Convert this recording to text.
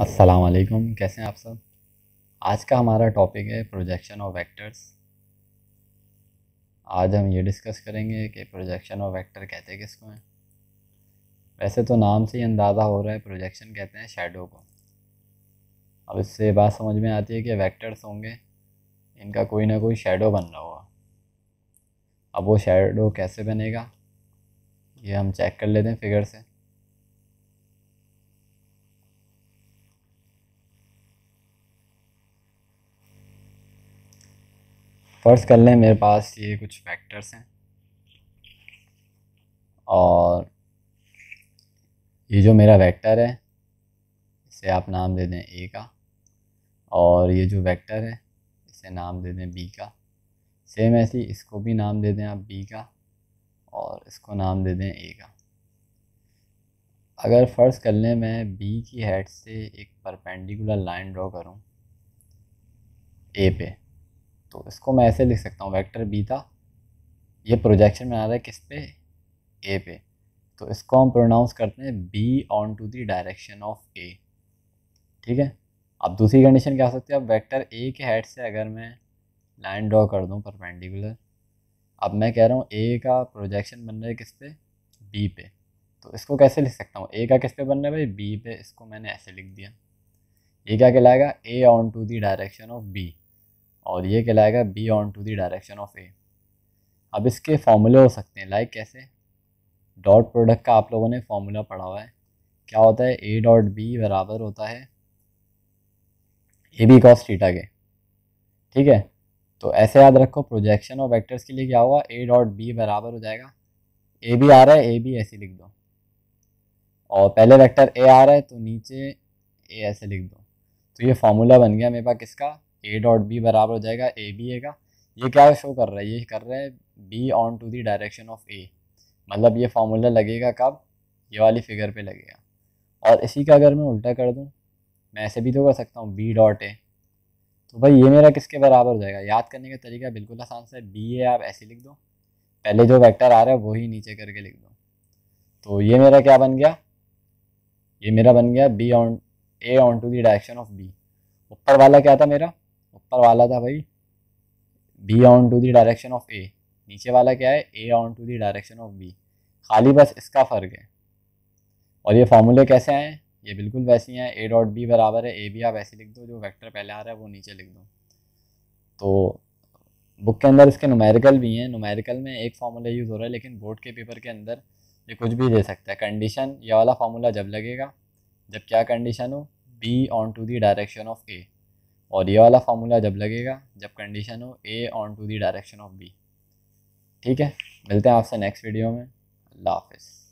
अस्सलाम वालेकुम कैसे हैं आप सब आज का हमारा टॉपिक है प्रोजेक्शन ऑफ वेक्टर्स आज हम ये डिस्कस करेंगे कि प्रोजेक्शन ऑफ वेक्टर कहते हैं किसको हैं वैसे तो नाम से ही अंदाज़ा हो रहा है प्रोजेक्शन कहते हैं शेडो को अब इससे बात समझ में आती है कि वेक्टर्स होंगे इनका कोई ना कोई शेडो बन रहा होगा अब वो शेडो कैसे बनेगा ये हम चेक कर लेते हैं फिगर से फ़र्ज़ कर लें मेरे पास ये कुछ फैक्टर्स हैं और ये जो मेरा वेक्टर है इसे आप नाम दे दें ए का और ये जो वेक्टर है इसे नाम दे दें बी का सेम ऐसी इसको भी नाम दे दें आप बी का और इसको नाम दे दें ए का अगर फ़र्ज़ कर लें मैं बी की हेड से एक परपेंडिकुलर लाइन ड्रॉ करूं ए पे तो इसको मैं ऐसे लिख सकता हूँ वेक्टर था ये प्रोजेक्शन में आ रहा है किस पे ए पे तो इसको हम प्रोनाउंस करते हैं B on to the direction of A ठीक है अब दूसरी कंडीशन क्या हो सकती है अब वेक्टर ए के हेड से अगर मैं लाइन ड्रॉ कर दूँ परपेंडिकुलर अब मैं कह रहा हूँ ए का प्रोजेक्शन बन रहा है किस पे बी पे तो इसको कैसे लिख सकता हूँ ए का किस पे बन रहा है भाई बी पे इसको मैंने ऐसे लिख दिया ये क्या कहलाएगा A on to the direction of B और ये कहलाएगा B on to the direction of A अब इसके फॉर्मूले हो सकते हैं लाइक कैसे डॉट प्रोडक्ट का आप लोगों ने फॉर्मूला पढ़ा हुआ है क्या होता है ए डॉट बी बराबर होता है ए बी कॉस थीटा के ठीक है तो ऐसे याद रखो प्रोजेक्शन और वेक्टर्स के लिए क्या हुआ ए डॉट बी बराबर हो जाएगा ए बी आ रहा है ए बी ऐसे लिख दो और पहले वेक्टर ए आ रहा है तो नीचे ए ऐसे लिख दो तो ये फार्मूला बन गया मेरे पास किसका ए डॉट बी बराबर हो जाएगा ए बी ए का ये क्या शो कर रहा है ये कर रहा है B on to the direction of A मतलब ये फार्मूला लगेगा कब ये वाली फिगर पे लगेगा और इसी का अगर मैं उल्टा कर दूँ मैं ऐसे भी तो कर सकता हूँ बी डॉट ए तो भाई ये मेरा किसके बराबर हो जाएगा याद करने का तरीका बिल्कुल आसान सा है बी ए आप ऐसे लिख दो पहले जो वैक्टर आ रहा है वही नीचे करके लिख दो तो ये मेरा क्या बन गया ये मेरा बन गया B on A on to the direction of B ऊपर वाला क्या था मेरा ऊपर वाला था भाई B on to the direction of A नीचे वाला क्या है A on to the direction of B खाली बस इसका फ़र्क है और ये फार्मूले कैसे आए ये बिल्कुल वैसे ही हैं ए डॉट बी बराबर है ए बी आप ऐसे लिख दो जो वेक्टर पहले आ रहा है वो नीचे लिख दो तो बुक के अंदर इसके नुमेरिकल भी हैं नुमेरिकल में एक फार्मूला यूज़ हो रहा है लेकिन बोर्ड के पेपर के अंदर ये कुछ भी दे सकता है कंडीशन ये वाला फार्मूला जब लगेगा जब क्या कंडीशन हो B on to the direction of A और ये वाला फार्मूला जब लगेगा जब कंडीशन हो A on to the direction of B ठीक है मिलते हैं आपसे नेक्स्ट वीडियो में अल्लाह हाफिज़